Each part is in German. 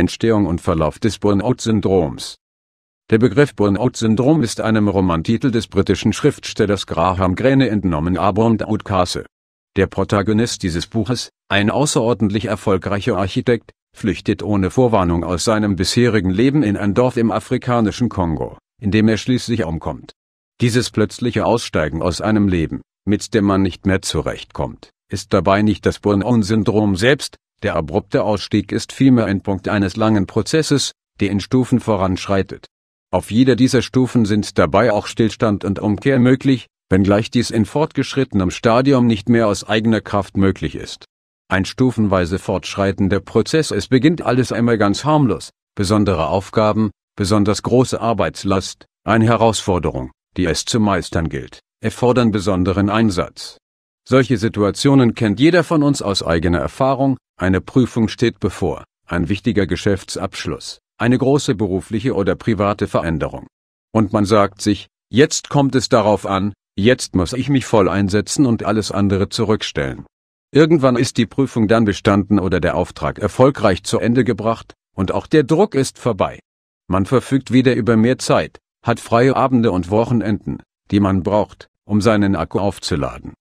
Entstehung und Verlauf des Burnout-Syndroms. Der Begriff Burnout-Syndrom ist einem Romantitel des britischen Schriftstellers Graham Greene entnommen A Burnout Castle. Der Protagonist dieses Buches, ein außerordentlich erfolgreicher Architekt, flüchtet ohne Vorwarnung aus seinem bisherigen Leben in ein Dorf im afrikanischen Kongo, in dem er schließlich umkommt. Dieses plötzliche Aussteigen aus einem Leben, mit dem man nicht mehr zurechtkommt, ist dabei nicht das Burnout-Syndrom selbst, der abrupte Ausstieg ist vielmehr ein Punkt eines langen Prozesses, der in Stufen voranschreitet. Auf jeder dieser Stufen sind dabei auch Stillstand und Umkehr möglich, wenngleich dies in fortgeschrittenem Stadium nicht mehr aus eigener Kraft möglich ist. Ein stufenweise fortschreitender Prozess, es beginnt alles einmal ganz harmlos, besondere Aufgaben, besonders große Arbeitslast, eine Herausforderung, die es zu meistern gilt, erfordern besonderen Einsatz. Solche Situationen kennt jeder von uns aus eigener Erfahrung, eine Prüfung steht bevor, ein wichtiger Geschäftsabschluss, eine große berufliche oder private Veränderung. Und man sagt sich, jetzt kommt es darauf an, jetzt muss ich mich voll einsetzen und alles andere zurückstellen. Irgendwann ist die Prüfung dann bestanden oder der Auftrag erfolgreich zu Ende gebracht, und auch der Druck ist vorbei. Man verfügt wieder über mehr Zeit, hat freie Abende und Wochenenden, die man braucht, um seinen Akku aufzuladen.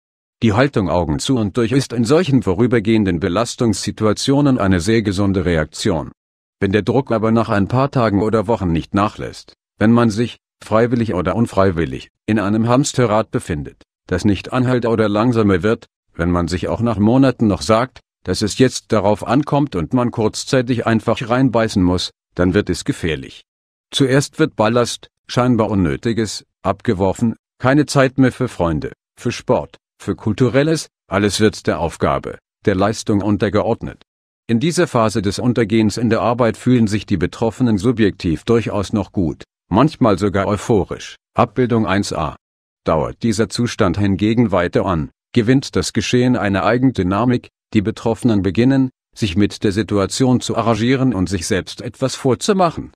Die Haltung Augen zu und durch ist in solchen vorübergehenden Belastungssituationen eine sehr gesunde Reaktion. Wenn der Druck aber nach ein paar Tagen oder Wochen nicht nachlässt, wenn man sich, freiwillig oder unfreiwillig, in einem Hamsterrad befindet, das nicht anhalt oder langsamer wird, wenn man sich auch nach Monaten noch sagt, dass es jetzt darauf ankommt und man kurzzeitig einfach reinbeißen muss, dann wird es gefährlich. Zuerst wird Ballast, scheinbar Unnötiges, abgeworfen, keine Zeit mehr für Freunde, für Sport, für kulturelles, alles wird der Aufgabe, der Leistung untergeordnet. In dieser Phase des Untergehens in der Arbeit fühlen sich die Betroffenen subjektiv durchaus noch gut, manchmal sogar euphorisch. Abbildung 1a. Dauert dieser Zustand hingegen weiter an, gewinnt das Geschehen eine Eigendynamik, die Betroffenen beginnen, sich mit der Situation zu arrangieren und sich selbst etwas vorzumachen.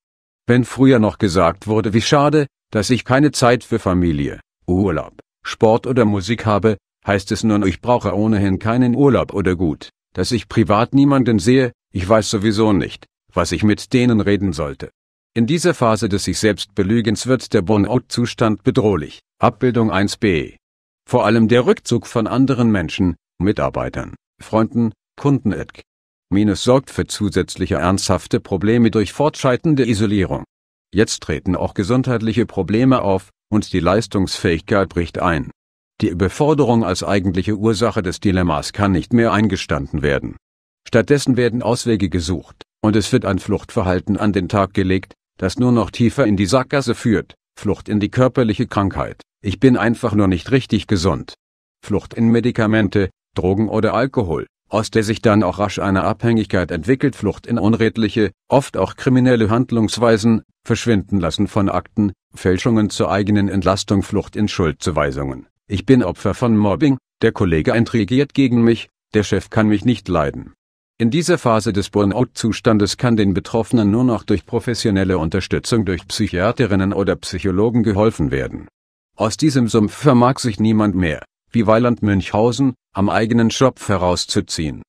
Wenn früher noch gesagt wurde, wie schade, dass ich keine Zeit für Familie, Urlaub, Sport oder Musik habe, heißt es nun ich brauche ohnehin keinen Urlaub oder gut, dass ich privat niemanden sehe, ich weiß sowieso nicht, was ich mit denen reden sollte. In dieser Phase des sich selbst Belügens wird der Burnout-Zustand bedrohlich. Abbildung 1b. Vor allem der Rückzug von anderen Menschen, Mitarbeitern, Freunden, Kunden etc. Minus sorgt für zusätzliche ernsthafte Probleme durch fortschreitende Isolierung. Jetzt treten auch gesundheitliche Probleme auf, und die Leistungsfähigkeit bricht ein. Die Überforderung als eigentliche Ursache des Dilemmas kann nicht mehr eingestanden werden. Stattdessen werden Auswege gesucht, und es wird ein Fluchtverhalten an den Tag gelegt, das nur noch tiefer in die Sackgasse führt, Flucht in die körperliche Krankheit, ich bin einfach nur nicht richtig gesund. Flucht in Medikamente, Drogen oder Alkohol, aus der sich dann auch rasch eine Abhängigkeit entwickelt, Flucht in unredliche, oft auch kriminelle Handlungsweisen, Verschwinden lassen von Akten, Fälschungen zur eigenen Entlastung, Flucht in Schuldzuweisungen, ich bin Opfer von Mobbing, der Kollege intrigiert gegen mich, der Chef kann mich nicht leiden. In dieser Phase des Burnout-Zustandes kann den Betroffenen nur noch durch professionelle Unterstützung durch Psychiaterinnen oder Psychologen geholfen werden. Aus diesem Sumpf vermag sich niemand mehr, wie Weiland Münchhausen, am eigenen Schopf herauszuziehen.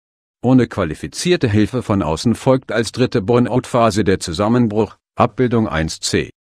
Ohne qualifizierte Hilfe von außen folgt als dritte Burnout-Phase der Zusammenbruch, Abbildung 1c.